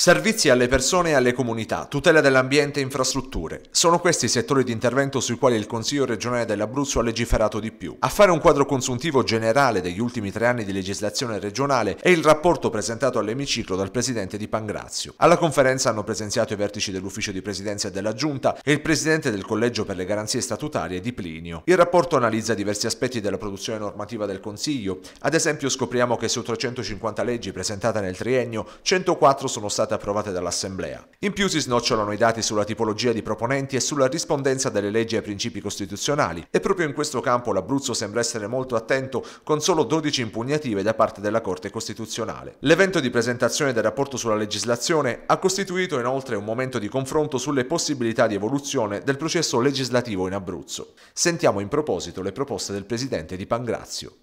Servizi alle persone e alle comunità, tutela dell'ambiente e infrastrutture. Sono questi i settori di intervento sui quali il Consiglio regionale dell'Abruzzo ha legiferato di più. A fare un quadro consuntivo generale degli ultimi tre anni di legislazione regionale è il rapporto presentato all'emiciclo dal presidente di Pangrazio. Alla conferenza hanno presenziato i vertici dell'ufficio di presidenza e della giunta e il presidente del collegio per le garanzie statutarie di Plinio. Il rapporto analizza diversi aspetti della produzione normativa del Consiglio. Ad esempio scopriamo che su 350 leggi presentate nel triennio, 104 sono state state approvate dall'Assemblea. In più si snocciolano i dati sulla tipologia di proponenti e sulla rispondenza delle leggi ai principi costituzionali e proprio in questo campo l'Abruzzo sembra essere molto attento con solo 12 impugnative da parte della Corte Costituzionale. L'evento di presentazione del rapporto sulla legislazione ha costituito inoltre un momento di confronto sulle possibilità di evoluzione del processo legislativo in Abruzzo. Sentiamo in proposito le proposte del Presidente di Pangrazio.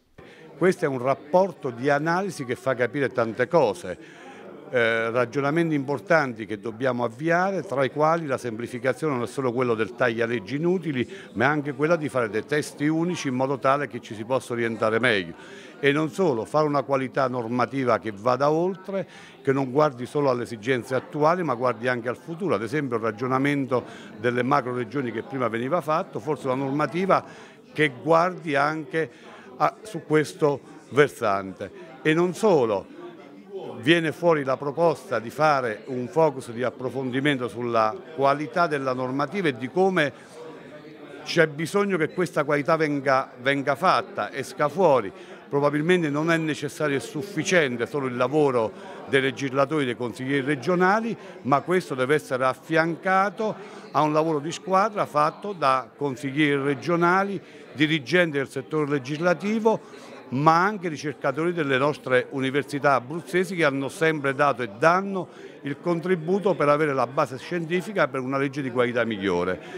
Questo è un rapporto di analisi che fa capire tante cose eh, ragionamenti importanti che dobbiamo avviare, tra i quali la semplificazione non è solo quello del taglia leggi inutili, ma anche quella di fare dei testi unici in modo tale che ci si possa orientare meglio. E non solo, fare una qualità normativa che vada oltre, che non guardi solo alle esigenze attuali ma guardi anche al futuro. Ad esempio il ragionamento delle macro regioni che prima veniva fatto, forse una normativa che guardi anche a, ah, su questo versante. E non solo, viene fuori la proposta di fare un focus di approfondimento sulla qualità della normativa e di come c'è bisogno che questa qualità venga, venga fatta, esca fuori probabilmente non è necessario e sufficiente solo il lavoro dei legislatori, dei consiglieri regionali, ma questo deve essere affiancato a un lavoro di squadra fatto da consiglieri regionali, dirigenti del settore legislativo, ma anche ricercatori delle nostre università abruzzesi che hanno sempre dato e danno il contributo per avere la base scientifica per una legge di qualità migliore.